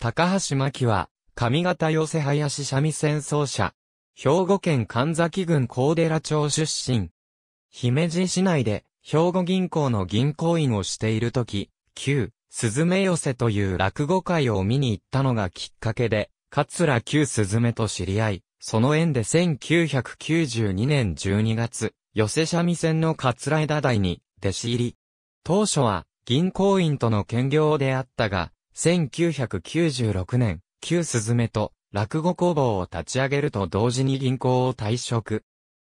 高橋真希は、上方寄せ林三味線奏者。兵庫県神崎郡高寺町出身。姫路市内で、兵庫銀行の銀行員をしているとき、旧、すずめ寄せという落語会を見に行ったのがきっかけで、桂旧すずめと知り合い、その縁で1992年12月、寄せ三味線の桂枝台に、弟子入り。当初は、銀行員との兼業であったが、1996年、旧スズメと落語工房を立ち上げると同時に銀行を退職。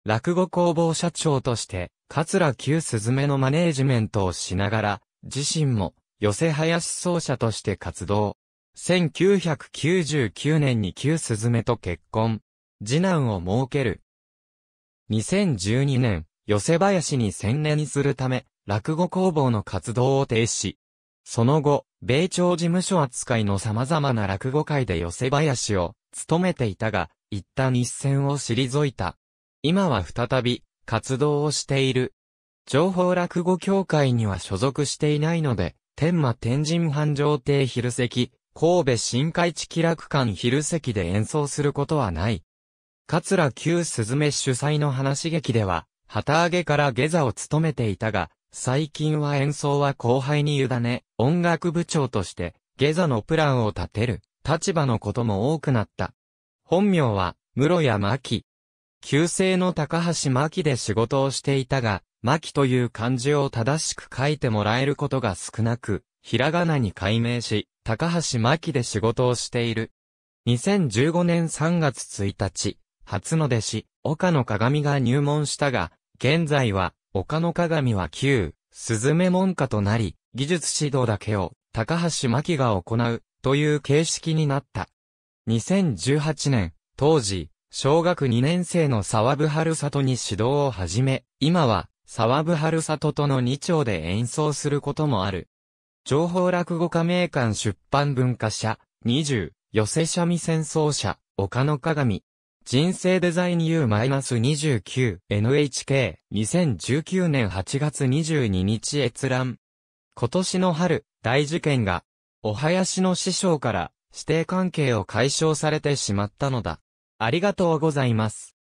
落語工房社長として、桂旧スズメのマネージメントをしながら、自身も、寄せ林奏者として活動。1999年に旧スズメと結婚。次男を設ける。2012年、寄せ林に専念するため、落語工房の活動を停止。その後、米朝事務所扱いの様々な落語会で寄せ林を務めていたが、一旦一線を退いた。今は再び活動をしている。情報落語協会には所属していないので、天馬天神繁盛亭昼席、神戸新海地気楽館昼席で演奏することはない。桂旧鈴目主催の話劇では、旗揚げから下座を務めていたが、最近は演奏は後輩に委ね、音楽部長として、下座のプランを立てる、立場のことも多くなった。本名は、室谷巻。旧姓の高橋巻で仕事をしていたが、巻という漢字を正しく書いてもらえることが少なく、ひらがなに改名し、高橋巻で仕事をしている。2015年3月1日、初の弟子、岡野鏡が入門したが、現在は、岡野鏡は旧、鈴目門下となり、技術指導だけを高橋真希が行うという形式になった。2018年、当時、小学2年生の沢部春里に指導を始め、今は沢部春里との2丁で演奏することもある。情報落語家名館出版文化社、20、寄せ三味戦争者、丘の鏡。人生デザイン U-29、NHK、2019年8月22日閲覧。今年の春、大事件が、お囃子の師匠から、指定関係を解消されてしまったのだ。ありがとうございます。